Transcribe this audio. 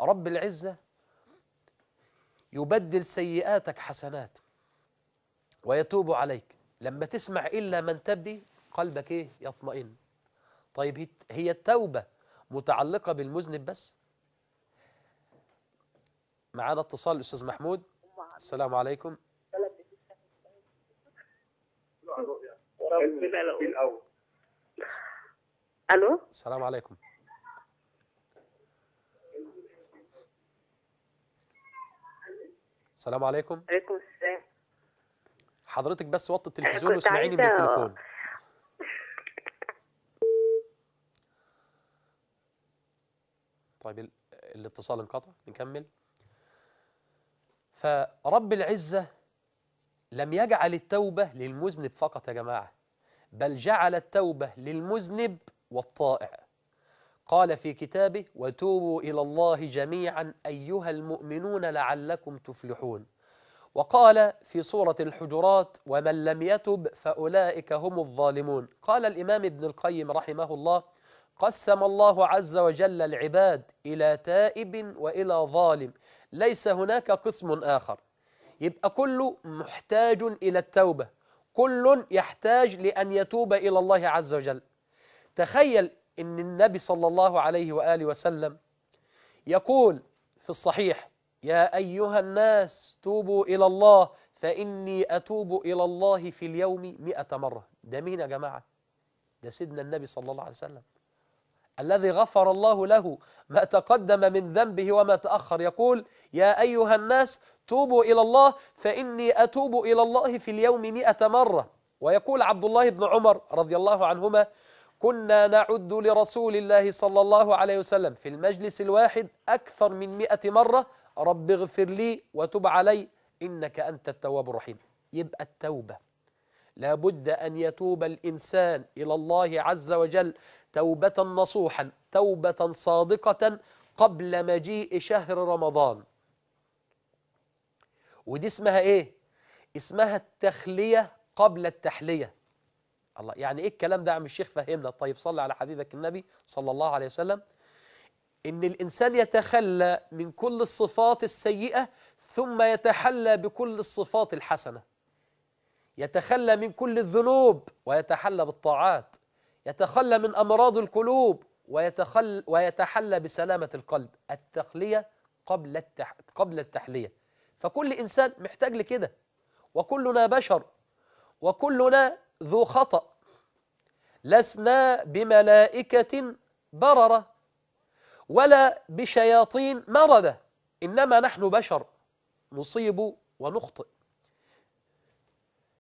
رب العزة يبدل سيئاتك حسنات ويتوب عليك لما تسمع إلا من تبدي قلبك إيه يطمئن طيب هي التوبة متعلقة بالمذنب بس معانا اتصال الأستاذ محمود السلام عليكم الو السلام عليكم السلام عليكم عليكم السلام حضرتك بس وطي التلفزيون واسمعيني من التليفون طيب الاتصال انقطع نكمل فرب العزة لم يجعل التوبة للمذنب فقط يا جماعة بل جعل التوبة للمذنب والطائع قال في كتابه وتوبوا إلى الله جميعا أيها المؤمنون لعلكم تفلحون وقال في سورة الحجرات ومن لم يتب فأولئك هم الظالمون قال الإمام ابن القيم رحمه الله قسم الله عز وجل العباد إلى تائب وإلى ظالم ليس هناك قسم آخر يبقى كله محتاج إلى التوبة كل يحتاج لأن يتوب إلى الله عز وجل تخيل إن النبي صلى الله عليه وآله وسلم يقول في الصحيح يا أيها الناس توبوا إلى الله فإني أتوب إلى الله في اليوم مئة مرة ده مين يا جماعة ده سيدنا النبي صلى الله عليه وسلم الذي غفر الله له ما تقدم من ذنبه وما تأخر يقول يا أيها الناس توبوا إلى الله فإني أتوب إلى الله في اليوم مئة مرة ويقول عبد الله بن عمر رضي الله عنهما كنا نعد لرسول الله صلى الله عليه وسلم في المجلس الواحد أكثر من مئة مرة رب اغفر لي وتب علي إنك أنت التواب الرحيم يبقى التوبة لابد أن يتوب الإنسان إلى الله عز وجل توبة نصوحا توبة صادقة قبل مجيء شهر رمضان ودي اسمها إيه؟ اسمها التخلية قبل التحلية الله يعني ايه الكلام ده يا عم الشيخ فهمنا طيب صلي على حبيبك النبي صلى الله عليه وسلم ان الانسان يتخلى من كل الصفات السيئه ثم يتحلى بكل الصفات الحسنه يتخلى من كل الذنوب ويتحلى بالطاعات يتخلى من امراض القلوب ويتخل ويتحلى بسلامه القلب التخليه قبل التح قبل التحليه فكل انسان محتاج لكده وكلنا بشر وكلنا ذو خطأ لسنا بملائكة بررة ولا بشياطين مردة إنما نحن بشر نصيب ونخطئ